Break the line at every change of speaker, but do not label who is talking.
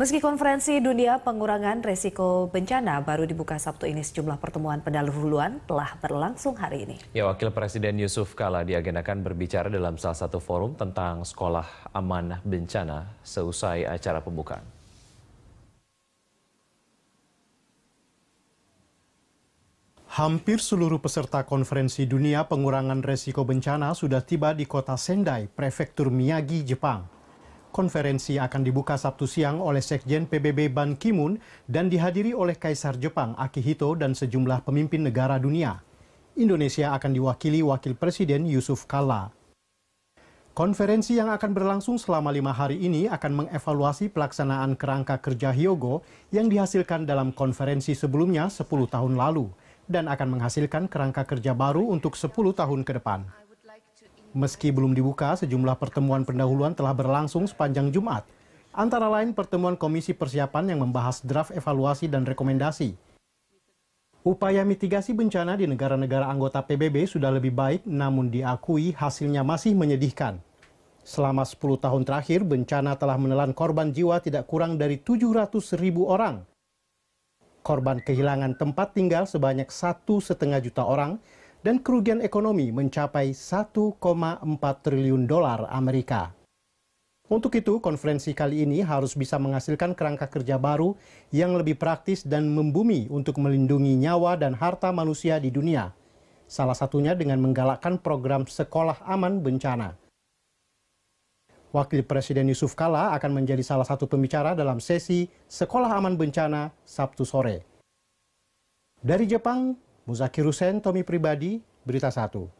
Meski konferensi dunia pengurangan resiko bencana baru dibuka Sabtu ini, sejumlah pertemuan pendahuluan telah berlangsung hari ini.
Ya, Wakil Presiden Yusuf Kala diagendakan berbicara dalam salah satu forum tentang sekolah aman bencana seusai acara
pembukaan. Hampir seluruh peserta konferensi dunia pengurangan resiko bencana sudah tiba di kota Sendai, Prefektur Miyagi, Jepang. Konferensi akan dibuka Sabtu siang oleh Sekjen PBB Ban Ki-moon dan dihadiri oleh Kaisar Jepang Akihito dan sejumlah pemimpin negara dunia. Indonesia akan diwakili Wakil Presiden Yusuf Kala. Konferensi yang akan berlangsung selama lima hari ini akan mengevaluasi pelaksanaan kerangka kerja Hyogo yang dihasilkan dalam konferensi sebelumnya 10 tahun lalu dan akan menghasilkan kerangka kerja baru untuk 10 tahun ke depan. Meski belum dibuka, sejumlah pertemuan pendahuluan telah berlangsung sepanjang Jumat. Antara lain pertemuan Komisi Persiapan yang membahas draft evaluasi dan rekomendasi. Upaya mitigasi bencana di negara-negara anggota PBB sudah lebih baik, namun diakui hasilnya masih menyedihkan. Selama 10 tahun terakhir, bencana telah menelan korban jiwa tidak kurang dari 700 ribu orang. Korban kehilangan tempat tinggal sebanyak satu setengah juta orang, dan kerugian ekonomi mencapai 1,4 triliun dolar Amerika. Untuk itu, konferensi kali ini harus bisa menghasilkan kerangka kerja baru yang lebih praktis dan membumi untuk melindungi nyawa dan harta manusia di dunia. Salah satunya dengan menggalakkan program Sekolah Aman Bencana. Wakil Presiden Yusuf Kala akan menjadi salah satu pembicara dalam sesi Sekolah Aman Bencana Sabtu sore. Dari Jepang, Muzakir Hussein, Tommy Pribadi, Berita Satu.